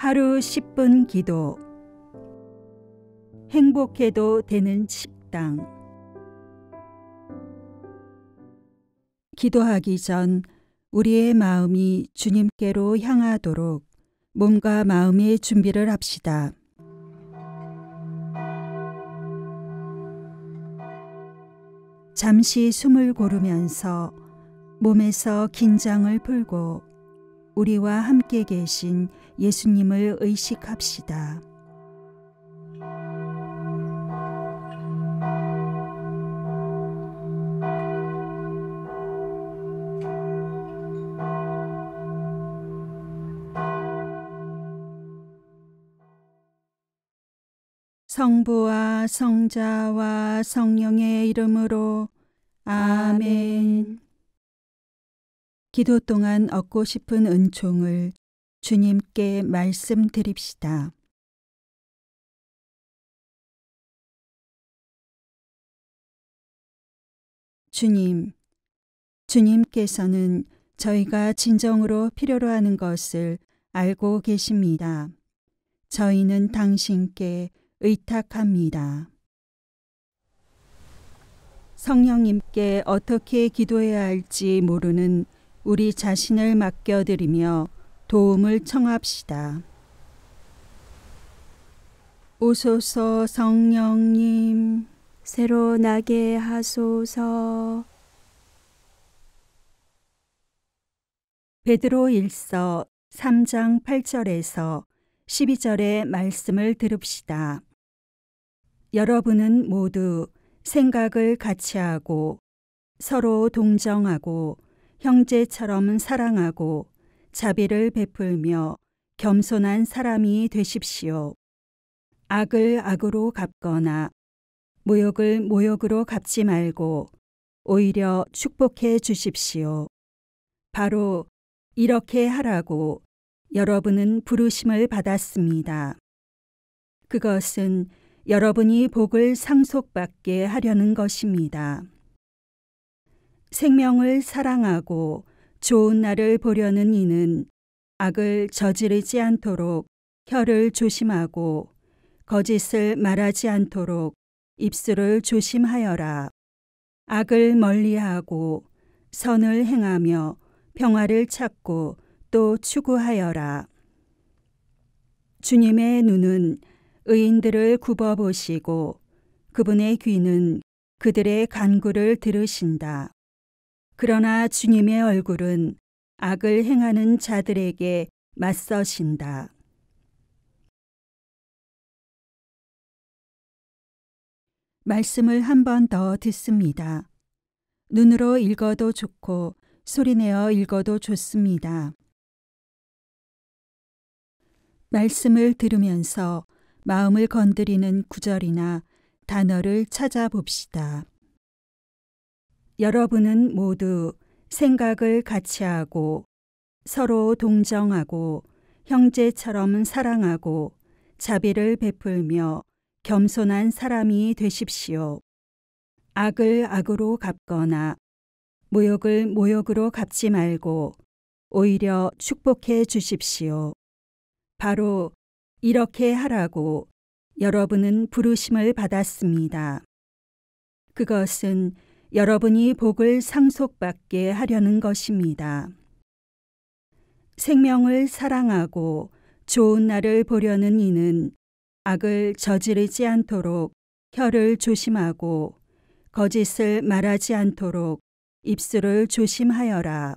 하루 10분 기도 행복해도 되는 식당 기도하기 전 우리의 마음이 주님께로 향하도록 몸과 마음의 준비를 합시다. 잠시 숨을 고르면서 몸에서 긴장을 풀고 우리와 함께 계신 예수님을 의식합시다. 성부와 성자와 성령의 이름으로 아멘. 기도 동안 얻고 싶은 은총을 주님께 말씀드립시다. 주님, 주님께서는 저희가 진정으로 필요로 하는 것을 알고 계십니다. 저희는 당신께 의탁합니다. 성령님께 어떻게 기도해야 할지 모르는 우리 자신을 맡겨드리며 도움을 청합시다. 오소서 성령님, 새로 나게 하소서. 베드로 1서 3장 8절에서 12절의 말씀을 들읍시다. 여러분은 모두 생각을 같이 하고 서로 동정하고 형제처럼 사랑하고 자비를 베풀며 겸손한 사람이 되십시오. 악을 악으로 갚거나 모욕을 모욕으로 갚지 말고 오히려 축복해 주십시오. 바로 이렇게 하라고 여러분은 부르심을 받았습니다. 그것은 여러분이 복을 상속받게 하려는 것입니다. 생명을 사랑하고 좋은 날을 보려는 이는 악을 저지르지 않도록 혀를 조심하고 거짓을 말하지 않도록 입술을 조심하여라. 악을 멀리하고 선을 행하며 평화를 찾고 또 추구하여라. 주님의 눈은 의인들을 굽어보시고 그분의 귀는 그들의 간구를 들으신다. 그러나 주님의 얼굴은 악을 행하는 자들에게 맞서신다. 말씀을 한 번 더 듣습니다. 눈으로 읽어도 좋고 소리내어 읽어도 좋습니다. 말씀을 들으면서 마음을 건드리는 구절이나 단어를 찾아봅시다. 여러분은 모두 생각을 같이 하고 서로 동정하고 형제처럼 사랑하고 자비를 베풀며 겸손한 사람이 되십시오. 악을 악으로 갚거나 모욕을 모욕으로 갚지 말고 오히려 축복해 주십시오. 바로 이렇게 하라고 여러분은 부르심을 받았습니다. 그것은 여러분이 복을 상속받게 하려는 것입니다. 생명을 사랑하고 좋은 날을 보려는 이는 악을 저지르지 않도록 혀를 조심하고 거짓을 말하지 않도록 입술을 조심하여라.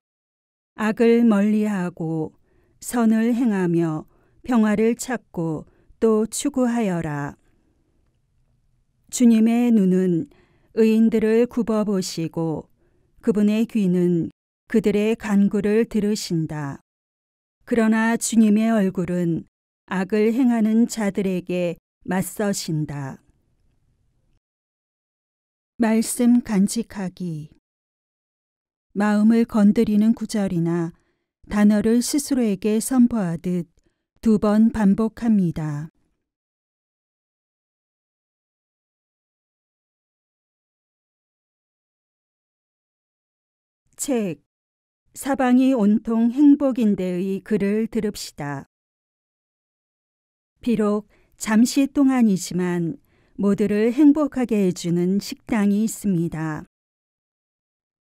악을 멀리하고 선을 행하며 평화를 찾고 또 추구하여라. 주님의 눈은 의인들을 굽어보시고 그분의 귀는 그들의 간구를 들으신다. 그러나 주님의 얼굴은 악을 행하는 자들에게 맞서신다. 말씀 간직하기 마음을 건드리는 구절이나 단어를 스스로에게 선포하듯 두 번 반복합니다. 책 사방이 온통 행복인데의 글을 들읍시다. 비록 잠시 동안이지만 모두를 행복하게 해주는 식당이 있습니다.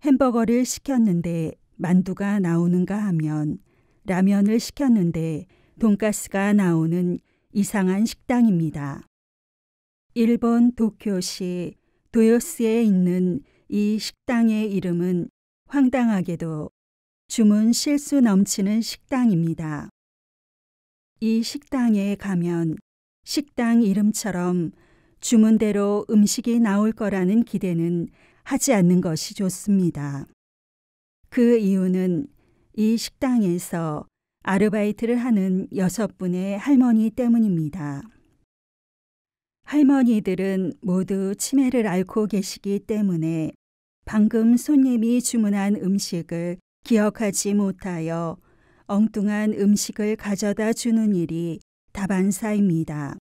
햄버거를 시켰는데 만두가 나오는가 하면 라면을 시켰는데 돈가스가 나오는 이상한 식당입니다. 일본 도쿄시 도요스에 있는 이 식당의 이름은 황당하게도 주문 실수 넘치는 식당입니다. 이 식당에 가면 식당 이름처럼 주문대로 음식이 나올 거라는 기대는 하지 않는 것이 좋습니다. 그 이유는 이 식당에서 아르바이트를 하는 여섯 분의 할머니 때문입니다. 할머니들은 모두 치매를 앓고 계시기 때문에 방금 손님이 주문한 음식을 기억하지 못하여 엉뚱한 음식을 가져다 주는 일이 다반사입니다.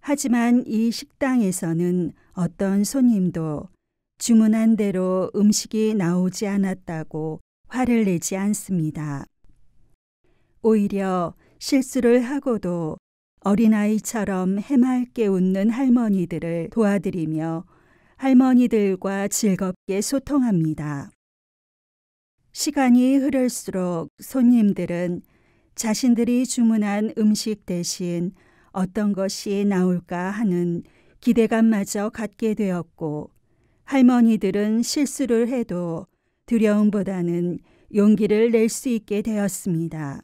하지만 이 식당에서는 어떤 손님도 주문한 대로 음식이 나오지 않았다고 화를 내지 않습니다. 오히려 실수를 하고도 어린아이처럼 해맑게 웃는 할머니들을 도와드리며 할머니들과 즐겁게 소통합니다. 시간이 흐를수록 손님들은 자신들이 주문한 음식 대신 어떤 것이 나올까 하는 기대감마저 갖게 되었고 할머니들은 실수를 해도 두려움보다는 용기를 낼 수 있게 되었습니다.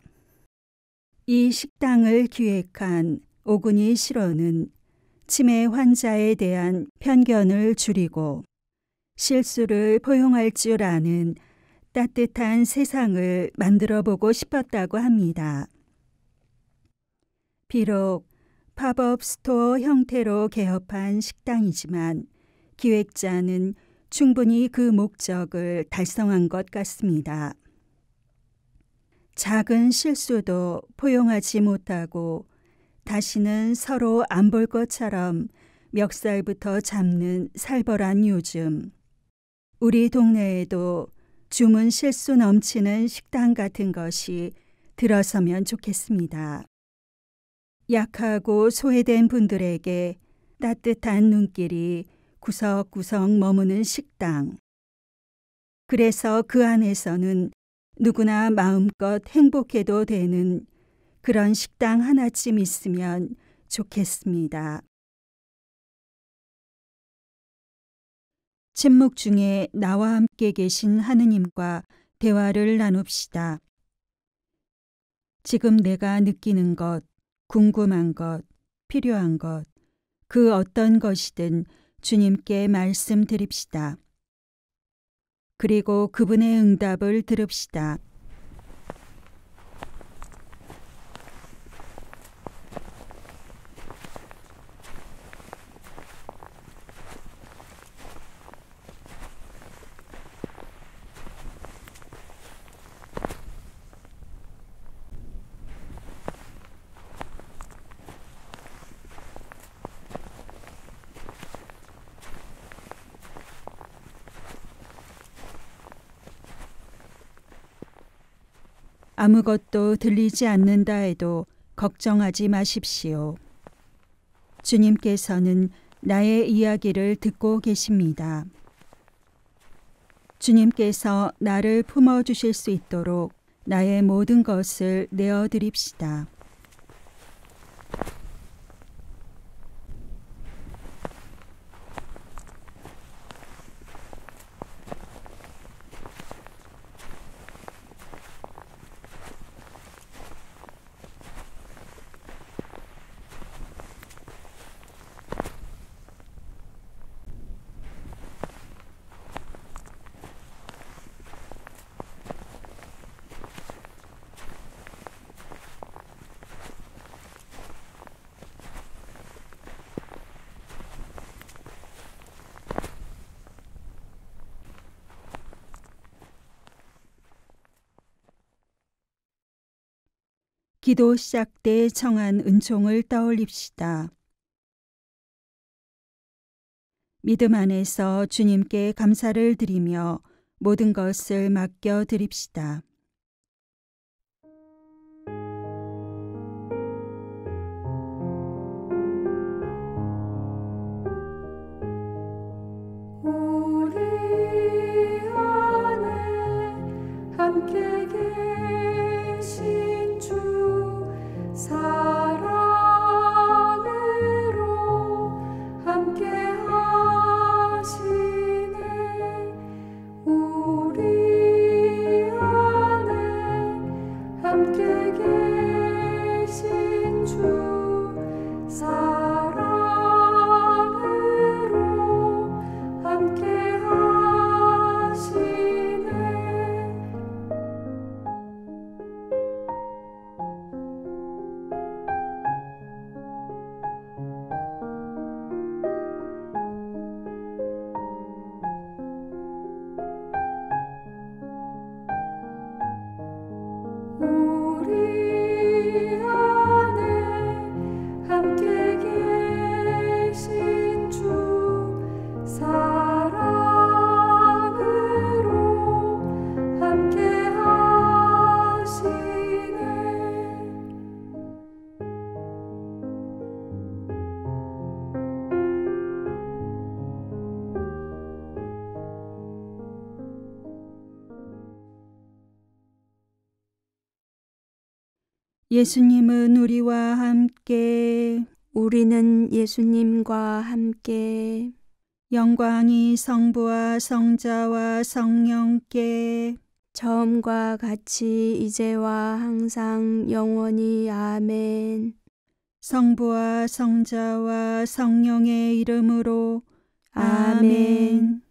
이 식당을 기획한 오근희 실원은 치매 환자에 대한 편견을 줄이고 실수를 포용할 줄 아는 따뜻한 세상을 만들어 보고 싶었다고 합니다. 비록 팝업 스토어 형태로 개업한 식당이지만 기획자는 충분히 그 목적을 달성한 것 같습니다. 작은 실수도 포용하지 못하고 다시는 서로 안 볼 것처럼 멱살부터 잡는 살벌한 요즘. 우리 동네에도 주문 실수 넘치는 식당 같은 것이 들어서면 좋겠습니다. 약하고 소외된 분들에게 따뜻한 눈길이 구석구석 머무는 식당. 그래서 그 안에서는 누구나 마음껏 행복해도 되는 그런 식당 하나쯤 있으면 좋겠습니다. 침묵 중에 나와 함께 계신 하느님과 대화를 나눕시다. 지금 내가 느끼는 것, 궁금한 것, 필요한 것, 그 어떤 것이든 주님께 말씀드립시다. 그리고 그분의 응답을 들읍시다. 아무것도 들리지 않는다 해도 걱정하지 마십시오. 주님께서는 나의 이야기를 듣고 계십니다. 주님께서 나를 품어 주실 수 있도록 나의 모든 것을 내어 드립시다. 기도 시작 때 청한 은총을 떠올립시다. 믿음 안에서 주님께 감사를 드리며 모든 것을 맡겨 드립시다. 예수님은 우리와 함께 우리는 예수님과 함께 영광이 성부와 성자와 성령께 처음과 같이 이제와 항상 영원히 아멘 성부와 성자와 성령의 이름으로 아멘.